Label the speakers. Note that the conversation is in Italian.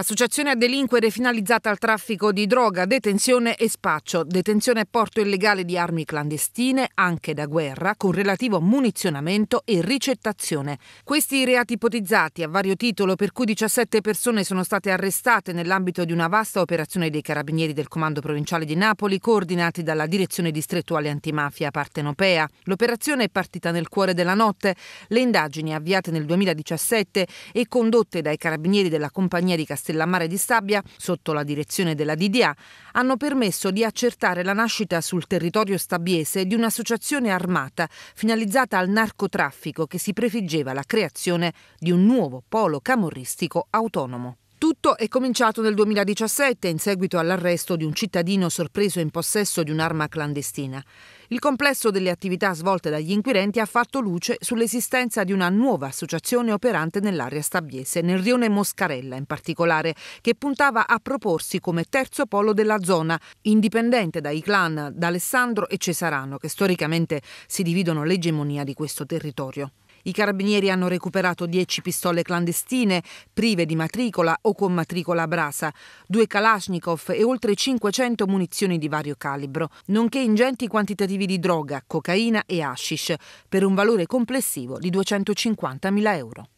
Speaker 1: Associazione a delinquere finalizzata al traffico di droga, detenzione e spaccio, detenzione e porto illegale di armi clandestine, anche da guerra, con relativo munizionamento e ricettazione. Questi reati ipotizzati a vario titolo, per cui 17 persone sono state arrestate nell'ambito di una vasta operazione dei carabinieri del Comando Provinciale di Napoli, coordinati dalla Direzione Distrettuale Antimafia Partenopea. L'operazione è partita nel cuore della notte. Le indagini avviate nel 2017 e condotte dai carabinieri della Compagnia di Castellano Castellammare di Stabia, sotto la direzione della DDA, hanno permesso di accertare la nascita sul territorio stabiese di un'associazione armata finalizzata al narcotraffico che si prefiggeva la creazione di un nuovo polo camorristico autonomo tutto è cominciato nel 2017 in seguito all'arresto di un cittadino sorpreso in possesso di un'arma clandestina. Il complesso delle attività svolte dagli inquirenti ha fatto luce sull'esistenza di una nuova associazione operante nell'area stabiese, nel rione Moscarella in particolare, che puntava a proporsi come terzo polo della zona, indipendente dai clan d'Alessandro e Cesarano, che storicamente si dividono l'egemonia di questo territorio. I carabinieri hanno recuperato 10 pistole clandestine prive di matricola o con matricola a brasa, due Kalashnikov e oltre 500 munizioni di vario calibro, nonché ingenti quantitativi di droga, cocaina e hashish, per un valore complessivo di 250.000 euro.